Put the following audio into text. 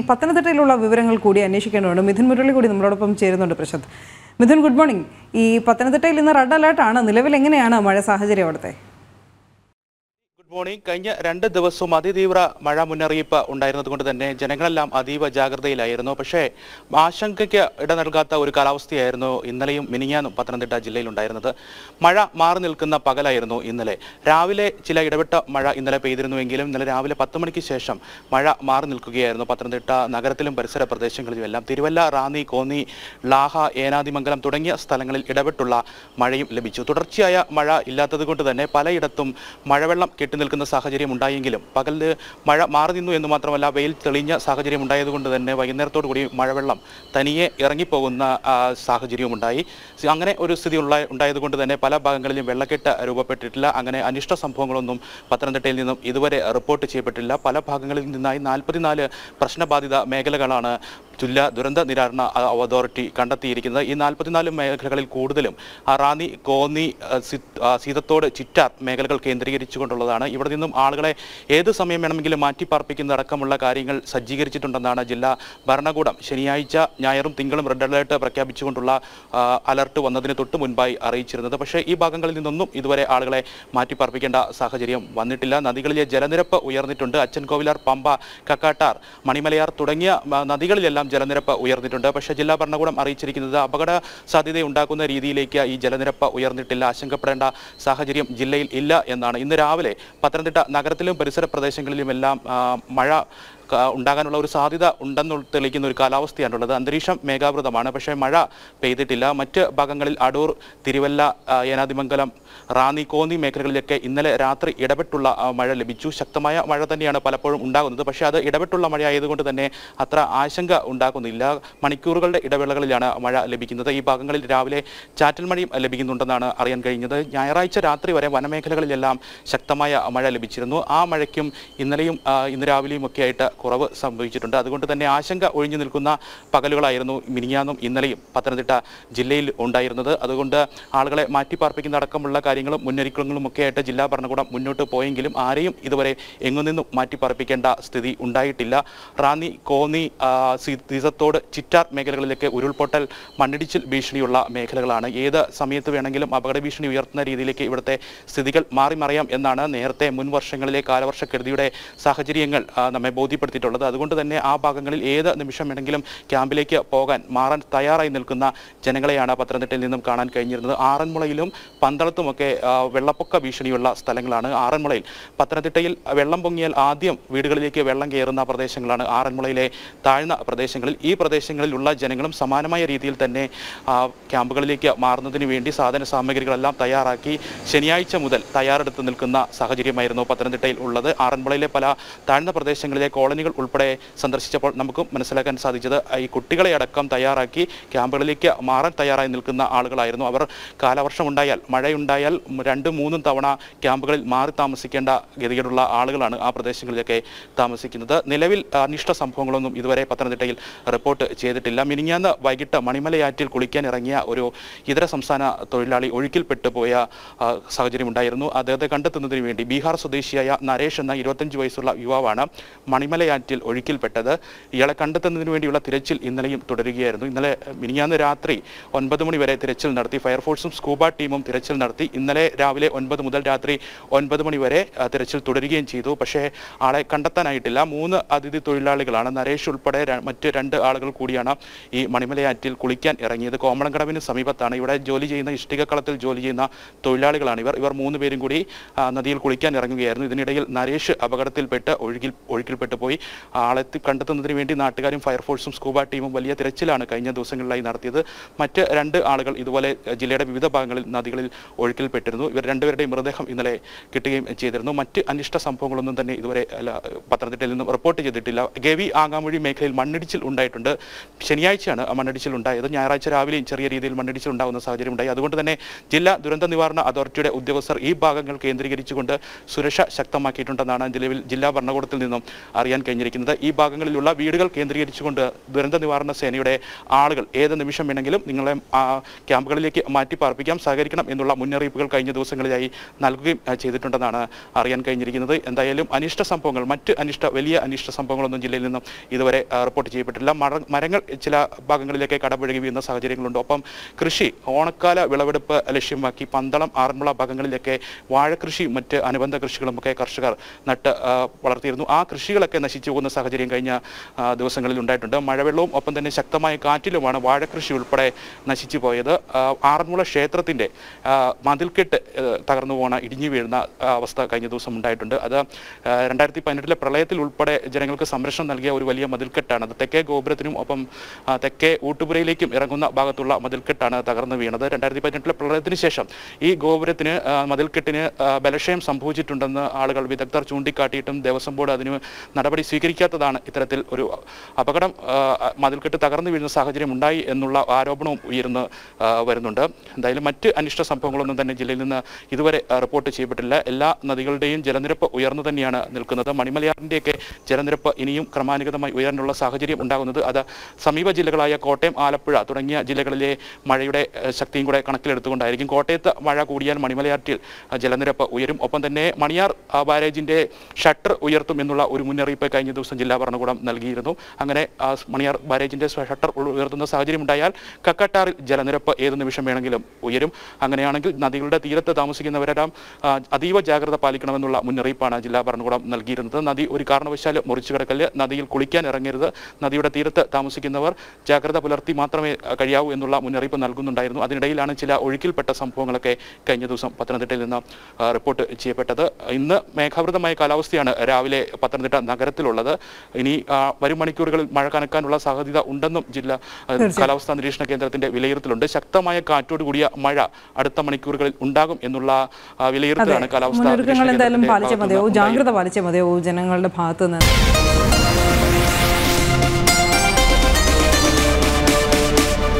ഈ പത്തനംതിട്ടയിലുള്ള വിവരങ്ങൾ കൂടി അന്വേഷിക്കേണ്ടതുണ്ട് മിഥുൻ മുരളി കൂടി നമ്മളോടൊപ്പം ചേരുന്നുണ്ട് പ്രശാന്ത് മിഥുൻ ഗുഡ് മോർണിംഗ് ഈ പത്തനംതിട്ടയിൽ ഇന്ന് റെഡ് അലേർട്ടാണ് നിലവിൽ എങ്ങനെയാണ് മഴ സാഹചര്യം അവിടുത്തെ മോർണിംഗ് കഴിഞ്ഞ രണ്ട് ദിവസവും അതിതീവ്ര മഴ മുന്നറിയിപ്പ് ഉണ്ടായിരുന്നതുകൊണ്ട് തന്നെ ജനങ്ങളെല്ലാം അതീവ ജാഗ്രതയിലായിരുന്നു പക്ഷേ ആശങ്കയ്ക്ക് ഇട നൽകാത്ത ഒരു കാലാവസ്ഥയായിരുന്നു ഇന്നലെയും മിനിഞ്ഞാനും പത്തനംതിട്ട ജില്ലയിൽ ഉണ്ടായിരുന്നത് മഴ മാറി നിൽക്കുന്ന പകലായിരുന്നു ഇന്നലെ രാവിലെ ചില ഇടവിട്ട മഴ ഇന്നലെ പെയ്തിരുന്നുവെങ്കിലും ഇന്നലെ രാവിലെ പത്ത് മണിക്ക് ശേഷം മഴ മാറി നിൽക്കുകയായിരുന്നു പത്തനംതിട്ട നഗരത്തിലും പരിസര പ്രദേശങ്ങളിലും എല്ലാം തിരുവല്ല റാന്നി കോന്നി ലാഹ ഏനാദിമംഗലം തുടങ്ങിയ സ്ഥലങ്ങളിൽ ഇടവിട്ടുള്ള മഴയും ലഭിച്ചു തുടർച്ചയായ മഴ ഇല്ലാത്തതുകൊണ്ട് തന്നെ പലയിടത്തും മഴവെള്ളം കെട്ടി നിൽക്കുന്ന സാഹചര്യം ഉണ്ടായെങ്കിലും പകൽ മഴ മാറി നിന്നു എന്ന് മാത്രമല്ല വെയിൽ തെളിഞ്ഞ സാഹചര്യം ഉണ്ടായതുകൊണ്ട് തന്നെ വൈകുന്നേരത്തോടു കൂടി മഴവെള്ളം തനിയെ ഇറങ്ങിപ്പോകുന്ന ഉണ്ടായി അങ്ങനെ ഒരു സ്ഥിതി ഉണ്ടായതുകൊണ്ട് തന്നെ പല ഭാഗങ്ങളിലും വെള്ളക്കെട്ട് രൂപപ്പെട്ടിട്ടില്ല അങ്ങനെ അനിഷ്ട സംഭവങ്ങളൊന്നും പത്തനംതിട്ടയിൽ നിന്നും ഇതുവരെ റിപ്പോർട്ട് ചെയ്യപ്പെട്ടില്ല പല ഭാഗങ്ങളിൽ നിന്നായി നാൽപ്പത്തിനാല് പ്രശ്നബാധിത മേഖലകളാണ് തുല്യ ദുരന്ത നിവാരണ അതോറിറ്റി കണ്ടെത്തിയിരിക്കുന്നത് ഈ നാൽപ്പത്തിനാല് മേഖലകളിൽ കൂടുതലും റാന്നി കോന്നി സീതത്തോട് ചിറ്റാർ മേഖലകൾ കേന്ദ്രീകരിച്ചുകൊണ്ടുള്ളതാണ് ഇവിടെ നിന്നും ആളുകളെ ഏത് സമയം വേണമെങ്കിലും മാറ്റിപ്പാർപ്പിക്കുന്നതടക്കമുള്ള കാര്യങ്ങൾ സജ്ജീകരിച്ചിട്ടുണ്ടെന്നാണ് ജില്ലാ ഭരണകൂടം ശനിയാഴ്ച ഞായറും തിങ്കളും റെഡ് അലേർട്ട് പ്രഖ്യാപിച്ചുകൊണ്ടുള്ള അലർട്ട് വന്നതിന് തൊട്ട് മുൻപായി അറിയിച്ചിരുന്നത് പക്ഷേ ഈ ഭാഗങ്ങളിൽ നിന്നൊന്നും ഇതുവരെ ആളുകളെ മാറ്റിപ്പാർപ്പിക്കേണ്ട സാഹചര്യം വന്നിട്ടില്ല നദികളിലെ ജലനിരപ്പ് ഉയർന്നിട്ടുണ്ട് അച്ഛൻകോവിലാർ പമ്പ കക്കാട്ടാർ മണിമലയാർ തുടങ്ങിയ നദികളിലെല്ലാം ജലനിരപ്പ് ഉയർന്നിട്ടുണ്ട് പക്ഷേ ജില്ലാ ഭരണകൂടം അറിയിച്ചിരിക്കുന്നത് അപകട സാധ്യത ഉണ്ടാക്കുന്ന രീതിയിലേക്ക് ഈ ജലനിരപ്പ് ഉയർന്നിട്ടില്ല ആശങ്കപ്പെടേണ്ട സാഹചര്യം ജില്ലയിൽ ഇല്ല എന്നാണ് ഇന്ന് രാവിലെ പത്തനംതിട്ട നഗരത്തിലും പരിസര പ്രദേശങ്ങളിലുമെല്ലാം മഴ ഉണ്ടാകാനുള്ള ഒരു സാധ്യത ഉണ്ടെന്ന് തെളിയിക്കുന്ന ഒരു കാലാവസ്ഥയാണ് ഉള്ളത് അന്തരീക്ഷം മേഘാവൃതമാണ് പക്ഷേ മഴ പെയ്തിട്ടില്ല മറ്റ് ഭാഗങ്ങളിൽ അടൂർ തിരുവല്ല ഏനാതിമംഗലം റാന്നി കോന്നി മേഖലകളിലൊക്കെ ഇന്നലെ രാത്രി ഇടപെട്ടുള്ള മഴ ലഭിച്ചു ശക്തമായ മഴ തന്നെയാണ് പലപ്പോഴും ഉണ്ടാകുന്നത് പക്ഷേ അത് ഇടപെട്ടുള്ള മഴ ആയതുകൊണ്ട് തന്നെ അത്ര ആശങ്ക ഉണ്ടാക്കുന്നില്ല മണിക്കൂറുകളുടെ ഇടവേളകളിലാണ് മഴ ലഭിക്കുന്നത് ഈ ഭാഗങ്ങളിൽ രാവിലെ ചാറ്റൽ മഴയും ലഭിക്കുന്നുണ്ടെന്നാണ് അറിയാൻ കഴിഞ്ഞത് ഞായറാഴ്ച രാത്രി വരെ വനമേഖലകളിലെല്ലാം ശക്തമായ മഴ ലഭിച്ചിരുന്നു ആ മഴയ്ക്കും ഇന്നലെയും ഇന്ന് രാവിലെയും ഒക്കെ ആയിട്ട് കുറവ് സംഭവിച്ചിട്ടുണ്ട് അതുകൊണ്ട് തന്നെ ആശങ്ക ഒഴിഞ്ഞു നിൽക്കുന്ന പകലുകളായിരുന്നു മിനിഞ്ഞാന്നും ഇന്നലെയും പത്തനംതിട്ട ജില്ലയിൽ ഉണ്ടായിരുന്നത് അതുകൊണ്ട് ആളുകളെ മാറ്റിപ്പാർപ്പിക്കുന്ന അടക്കമുള്ള കാര്യങ്ങളും മുന്നൊരുക്കങ്ങളും ഒക്കെ ആയിട്ട് ജില്ലാ ഭരണകൂടം മുന്നോട്ട് പോയെങ്കിലും ആരെയും ഇതുവരെ എങ്ങുനിന്നും നിന്നും മാറ്റിപ്പാർപ്പിക്കേണ്ട സ്ഥിതി ഉണ്ടായിട്ടില്ല റാന്നി കോന്നി സീസത്തോട് ചിറ്റാർ മേഖലകളിലൊക്കെ ഉരുൾപൊട്ടൽ മണ്ണിടിച്ചിൽ ഭീഷണിയുള്ള മേഖലകളാണ് ഏത് സമയത്ത് വേണമെങ്കിലും അപകട ഭീഷണി ഉയർത്തുന്ന രീതിയിലേക്ക് ഇവിടുത്തെ സ്ഥിതികൾ മാറി മറിയാം എന്നാണ് നേരത്തെ മുൻ വർഷങ്ങളിലെ കാലവർഷക്കെടുതിയുടെ സാഹചര്യങ്ങൾ നമ്മെ ബോധ്യപ്പെടുത്തി ഏർപ്പെടുത്തിയിട്ടുള്ളത് അതുകൊണ്ട് തന്നെ ആ ഭാഗങ്ങളിൽ ഏത് നിമിഷം വേണമെങ്കിലും ക്യാമ്പിലേക്ക് പോകാൻ മാറാൻ തയ്യാറായി നിൽക്കുന്ന ജനങ്ങളെയാണ് പത്തനംതിട്ടയിൽ നിന്നും കാണാൻ കഴിഞ്ഞിരുന്നത് ആറന്മുളയിലും പന്തളത്തുമൊക്കെ വെള്ളപ്പൊക്ക ഭീഷണിയുള്ള സ്ഥലങ്ങളാണ് ആറന്മുളയിൽ പത്തനംതിട്ടയിൽ വെള്ളം പൊങ്ങിയാൽ ആദ്യം വീടുകളിലേക്ക് വെള്ളം കയറുന്ന പ്രദേശങ്ങളാണ് ആറന്മുളയിലെ താഴ്ന്ന പ്രദേശങ്ങളിൽ ഈ പ്രദേശങ്ങളിലുള്ള ജനങ്ങളും സമാനമായ രീതിയിൽ തന്നെ ക്യാമ്പുകളിലേക്ക് മാറുന്നതിന് വേണ്ടി സാധന സാമഗ്രികളെല്ലാം തയ്യാറാക്കി ശനിയാഴ്ച മുതൽ തയ്യാറെടുത്ത് നിൽക്കുന്ന സാഹചര്യമായിരുന്നു പത്തനംതിട്ടയിൽ ഉള്ളത് ആറന്മുളയിലെ പല താഴ്ന്ന പ്രദേശങ്ങളിലെ കോളനി കോളനികൾ ഉൾപ്പെടെ സന്ദർശിച്ചപ്പോൾ നമുക്ക് മനസ്സിലാക്കാൻ സാധിച്ചത് ഈ കുട്ടികളെ അടക്കം തയ്യാറാക്കി ക്യാമ്പുകളിലേക്ക് മാറാൻ തയ്യാറായി നിൽക്കുന്ന ആളുകളായിരുന്നു അവർ ഉണ്ടായാൽ മഴയുണ്ടായാൽ രണ്ടും മൂന്നും തവണ ക്യാമ്പുകളിൽ മാറി താമസിക്കേണ്ട ഗതികേടുള്ള ആളുകളാണ് ആ പ്രദേശങ്ങളിലൊക്കെ താമസിക്കുന്നത് നിലവിൽ അനിഷ്ട സംഭവങ്ങളൊന്നും ഇതുവരെ പത്തനംതിട്ടയിൽ റിപ്പോർട്ട് ചെയ്തിട്ടില്ല മിനിഞ്ഞാന്ന് വൈകിട്ട് മണിമലയാറ്റിൽ കുളിക്കാൻ ഇറങ്ങിയ ഒരു ഇതര സംസ്ഥാന തൊഴിലാളി ഒഴുക്കിൽപ്പെട്ടു പോയ സാഹചര്യമുണ്ടായിരുന്നു അദ്ദേഹത്തെ കണ്ടെത്തുന്നതിന് വേണ്ടി ബീഹാർ സ്വദേശിയായ നരേഷ് എന്ന ഇരുപത്തഞ്ച് വയസ്സുള്ള യുവാവാണ് മണിമല ഇരിങ്ങലയാറ്റിൽ ഒഴുക്കിൽപ്പെട്ടത് ഇയാളെ കണ്ടെത്തുന്നതിന് വേണ്ടിയുള്ള തിരച്ചിൽ ഇന്നലെയും തുടരുകയായിരുന്നു ഇന്നലെ മിനിഞ്ഞാന്ന് രാത്രി ഒൻപത് മണി വരെ തിരച്ചിൽ നടത്തി ഫയർഫോഴ്സും സ്കൂബ ടീമും തിരച്ചിൽ നടത്തി ഇന്നലെ രാവിലെ ഒൻപത് മുതൽ രാത്രി ഒൻപത് മണി വരെ തിരച്ചിൽ തുടരുകയും ചെയ്തു പക്ഷേ ആളെ കണ്ടെത്താനായിട്ടില്ല മൂന്ന് അതിഥി തൊഴിലാളികളാണ് നരേഷ് ഉൾപ്പെടെ മറ്റ് രണ്ട് ആളുകൾ കൂടിയാണ് ഈ മണിമലയാറ്റിൽ കുളിക്കാൻ ഇറങ്ങിയത് കോമളങ്കടവിന് സമീപത്താണ് ഇവിടെ ജോലി ചെയ്യുന്ന ഇഷ്ടികക്കളത്തിൽ ജോലി ചെയ്യുന്ന തൊഴിലാളികളാണ് ഇവർ ഇവർ മൂന്ന് പേരും കൂടി നദിയിൽ കുളിക്കാൻ ഇറങ്ങുകയായിരുന്നു ഇതിനിടയിൽ നരേഷ് അപകടത്തിൽപ്പെട്ട് ഒഴുകിൽ ഒഴുക്കിൽപ്പെട്ടു പോയി പോയി ആളെ കണ്ടെത്തുന്നതിന് വേണ്ടി നാട്ടുകാരും ഫയർഫോഴ്സും സ്കൂബ ടീമും വലിയ തിരച്ചിലാണ് കഴിഞ്ഞ ദിവസങ്ങളിലായി നടത്തിയത് മറ്റ് രണ്ട് ആളുകൾ ഇതുപോലെ ജില്ലയുടെ വിവിധ ഭാഗങ്ങളിൽ നദികളിൽ ഒഴുക്കിൽപ്പെട്ടിരുന്നു ഇവർ രണ്ടുപേരുടെയും മൃതദേഹം ഇന്നലെ കിട്ടുകയും ചെയ്തിരുന്നു മറ്റ് അനിഷ്ട സംഭവങ്ങളൊന്നും തന്നെ ഇതുവരെ പത്തനംതിട്ടയിൽ നിന്നും റിപ്പോർട്ട് ചെയ്തിട്ടില്ല ഗവി ആങ്ങാമൊഴി മേഖലയിൽ മണ്ണിടിച്ചിൽ ഉണ്ടായിട്ടുണ്ട് ശനിയാഴ്ചയാണ് മണ്ണിടിച്ചിൽ ഉണ്ടായത് ഞായറാഴ്ച രാവിലെയും ചെറിയ രീതിയിൽ മണ്ണിടിച്ചിൽ ഉണ്ടാകുന്ന സാഹചര്യം ഉണ്ടായി അതുകൊണ്ട് തന്നെ ജില്ലാ ദുരന്ത നിവാരണ അതോറിറ്റിയുടെ ഉദ്യോഗസ്ഥർ ഈ ഭാഗങ്ങൾ കേന്ദ്രീകരിച്ചുകൊണ്ട് സുരക്ഷ ശക്തമാക്കിയിട്ടുണ്ടെന്നാണ് നിലവിൽ ജില്ലാ ഭരണകൂടത്തിൽ നിന്നും അറിയാൻ കഴിഞ്ഞിരിക്കുന്നത് ഈ ഭാഗങ്ങളിലുള്ള വീടുകൾ കേന്ദ്രീകരിച്ചുകൊണ്ട് ദുരന്ത നിവാരണ സേനയുടെ ആളുകൾ ഏത് നിമിഷം വേണമെങ്കിലും നിങ്ങളെ ക്യാമ്പുകളിലേക്ക് മാറ്റി പാർപ്പിക്കാം സഹകരിക്കണം എന്നുള്ള മുന്നറിയിപ്പുകൾ കഴിഞ്ഞ ദിവസങ്ങളിലായി നൽകുകയും ചെയ്തിട്ടുണ്ടെന്നാണ് അറിയാൻ കഴിഞ്ഞിരിക്കുന്നത് എന്തായാലും അനിഷ്ട സംഭവങ്ങൾ മറ്റ് അനിഷ്ട വലിയ അനിഷ്ട സംഭവങ്ങളൊന്നും ജില്ലയിൽ നിന്നും ഇതുവരെ റിപ്പോർട്ട് ചെയ്യപ്പെട്ടില്ല മരങ്ങൾ ചില ഭാഗങ്ങളിലേക്ക് കടപുഴകി വീഴുന്ന സാഹചര്യങ്ങളുണ്ട് ഒപ്പം കൃഷി ഓണക്കാല വിളവെടുപ്പ് ലക്ഷ്യമാക്കി പന്തളം ആറന്മുള ഭാഗങ്ങളിലൊക്കെ വാഴകൃഷി മറ്റ് അനുബന്ധ കൃഷികളുമൊക്കെ കർഷകർ നട്ട് വളർത്തിയിരുന്നു ആ കൃഷികളൊക്കെ നശിച്ചു പോകുന്ന സാഹചര്യം കഴിഞ്ഞ ദിവസങ്ങളിൽ ഉണ്ടായിട്ടുണ്ട് മഴവെള്ളവും ഒപ്പം തന്നെ ശക്തമായ കാറ്റിലുമാണ് വാഴകൃഷി ഉൾപ്പെടെ നശിച്ചു പോയത് ആറന്മുള ക്ഷേത്രത്തിൻ്റെ മതിൽക്കെട്ട് തകർന്നു പോണ ഇടിഞ്ഞു വീഴുന്ന അവസ്ഥ കഴിഞ്ഞ ദിവസം ഉണ്ടായിട്ടുണ്ട് അത് രണ്ടായിരത്തി പതിനെട്ടിലെ പ്രളയത്തിൽ ഉൾപ്പെടെ ജനങ്ങൾക്ക് സംരക്ഷണം നൽകിയ ഒരു വലിയ മതിൽക്കെട്ടാണ് അത് തെക്കേ ഗോപുരത്തിനും ഒപ്പം തെക്കേ ഊട്ടുപുരയിലേക്കും ഇറങ്ങുന്ന ഭാഗത്തുള്ള മതിൽക്കെട്ടാണ് തകർന്നു വീണത് രണ്ടായിരത്തി പതിനെട്ടിലെ പ്രളയത്തിന് ശേഷം ഈ ഗോപുരത്തിന് മതിൽക്കെട്ടിന് ബലക്ഷയം സംഭവിച്ചിട്ടുണ്ടെന്ന് ആളുകൾ വിദഗ്ധർ ചൂണ്ടിക്കാട്ടിയിട്ടും ദേവസ്വം ബോർഡ് അതിന് നടപടി നടപടി സ്വീകരിക്കാത്തതാണ് ഇത്തരത്തിൽ ഒരു അപകടം മതിൽക്കെട്ട് തകർന്നു വീഴുന്ന സാഹചര്യം ഉണ്ടായി എന്നുള്ള ആരോപണവും ഉയർന്ന് വരുന്നുണ്ട് എന്തായാലും മറ്റ് അനിഷ്ട സംഭവങ്ങളൊന്നും തന്നെ ജില്ലയിൽ നിന്ന് ഇതുവരെ റിപ്പോർട്ട് ചെയ്യപ്പെട്ടില്ല എല്ലാ നദികളുടെയും ജലനിരപ്പ് ഉയർന്നു തന്നെയാണ് നിൽക്കുന്നത് മണിമലയാറിൻ്റെയൊക്കെ ജലനിരപ്പ് ഇനിയും ക്രമാനുഗതമായി ഉയരാനുള്ള സാഹചര്യം ഉണ്ടാകുന്നത് അത് സമീപ ജില്ലകളായ കോട്ടയം ആലപ്പുഴ തുടങ്ങിയ ജില്ലകളിലെ മഴയുടെ ശക്തിയും കൂടെ കണക്കിലെടുത്തുകൊണ്ടായിരിക്കും കോട്ടയത്ത് മഴ കൂടിയാൽ മണിമലയാറ്റിൽ ജലനിരപ്പ് ഉയരും ഒപ്പം തന്നെ മണിയാർ ബാരേജിൻ്റെ ഷട്ടർ ഉയർത്തും എന്നുള്ള ഒരു മുന്നറിയിപ്പ് കഴിഞ്ഞ ദിവസം ജില്ലാ ഭരണകൂടം നൽകിയിരുന്നു അങ്ങനെ ആ മണിയാർ ബാരേജിൻ്റെ ഷട്ടർ ഉയർത്തുന്ന ഉണ്ടായാൽ കക്കട്ടാറിൽ ജലനിരപ്പ് ഏത് നിമിഷം വേണമെങ്കിലും ഉയരും അങ്ങനെയാണെങ്കിൽ നദികളുടെ തീരത്ത് താമസിക്കുന്നവരെല്ലാം അതീവ ജാഗ്രത പാലിക്കണമെന്നുള്ള മുന്നറിയിപ്പാണ് ജില്ലാ ഭരണകൂടം നൽകിയിരുന്നത് നദി ഒരു കാരണവശാലും മുറിച്ചു കിടക്കല് നദിയിൽ കുളിക്കാൻ ഇറങ്ങരുത് നദിയുടെ തീരത്ത് താമസിക്കുന്നവർ ജാഗ്രത പുലർത്തി മാത്രമേ കഴിയാവൂ എന്നുള്ള മുന്നറിയിപ്പ് നൽകുന്നുണ്ടായിരുന്നു അതിനിടയിലാണ് ചില ഒഴുക്കിൽപ്പെട്ട സംഭവങ്ങളൊക്കെ കഴിഞ്ഞ ദിവസം പത്തനംതിട്ടയിൽ നിന്ന് റിപ്പോർട്ട് ചെയ്യപ്പെട്ടത് ഇന്ന് മേഘാവൃതമായ കാലാവസ്ഥയാണ് രാവിലെ പത്തനംതിട്ട നഗരത്തിൽ തരത്തിലുള്ളത് ഇനി വരും മണിക്കൂറുകളിൽ മഴ കനക്കാനുള്ള സാധ്യത ഉണ്ടെന്നും ജില്ലാ കാലാവസ്ഥാ നിരീക്ഷണ കേന്ദ്രത്തിന്റെ വിലയിരുത്തലുണ്ട് ശക്തമായ കാറ്റോട് കൂടിയ മഴ അടുത്ത മണിക്കൂറുകളിൽ ഉണ്ടാകും എന്നുള്ള വിലയിരുത്തലാണ് കാലാവസ്ഥാ ജാഗ്രത പാലിച്ചേ മതിയോ ജനങ്ങളുടെ ഭാഗത്തുനിന്ന്